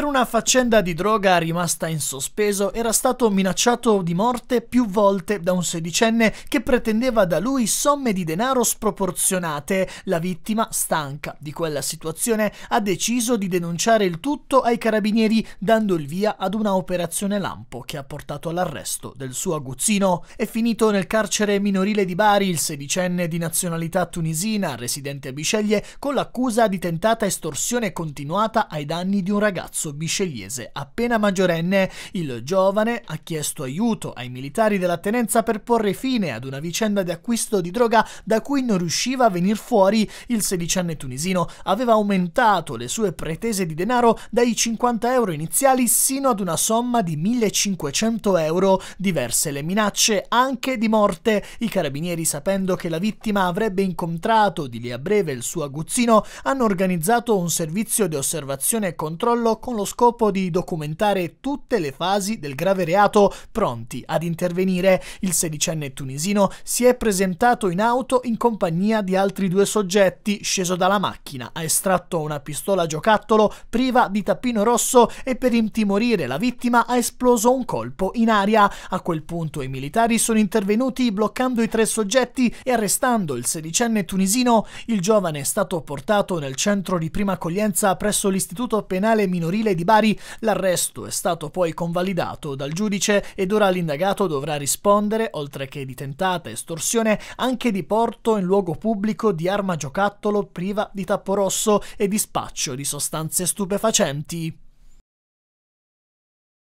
Per una faccenda di droga rimasta in sospeso era stato minacciato di morte più volte da un sedicenne che pretendeva da lui somme di denaro sproporzionate. La vittima, stanca di quella situazione, ha deciso di denunciare il tutto ai carabinieri dando il via ad una operazione lampo che ha portato all'arresto del suo aguzzino. È finito nel carcere minorile di Bari il sedicenne di nazionalità tunisina, residente a Bisceglie, con l'accusa di tentata estorsione continuata ai danni di un ragazzo esercito biscegliese. Appena maggiorenne, il giovane ha chiesto aiuto ai militari della tenenza per porre fine ad una vicenda di acquisto di droga da cui non riusciva a venir fuori. Il sedicenne tunisino aveva aumentato le sue pretese di denaro dai 50 euro iniziali sino ad una somma di 1500 euro. Diverse le minacce, anche di morte. I carabinieri, sapendo che la vittima avrebbe incontrato di lì a breve il suo aguzzino, hanno organizzato un servizio di osservazione e controllo con lo lo scopo di documentare tutte le fasi del grave reato pronti ad intervenire. Il sedicenne tunisino si è presentato in auto in compagnia di altri due soggetti, sceso dalla macchina, ha estratto una pistola giocattolo priva di tappino rosso e per intimorire la vittima ha esploso un colpo in aria. A quel punto i militari sono intervenuti bloccando i tre soggetti e arrestando il sedicenne tunisino. Il giovane è stato portato nel centro di prima accoglienza presso l'istituto penale minorile Civile di Bari, l'arresto è stato poi convalidato dal giudice ed ora l'indagato dovrà rispondere, oltre che di tentata estorsione, anche di porto in luogo pubblico di arma giocattolo priva di tappo rosso e di spaccio di sostanze stupefacenti.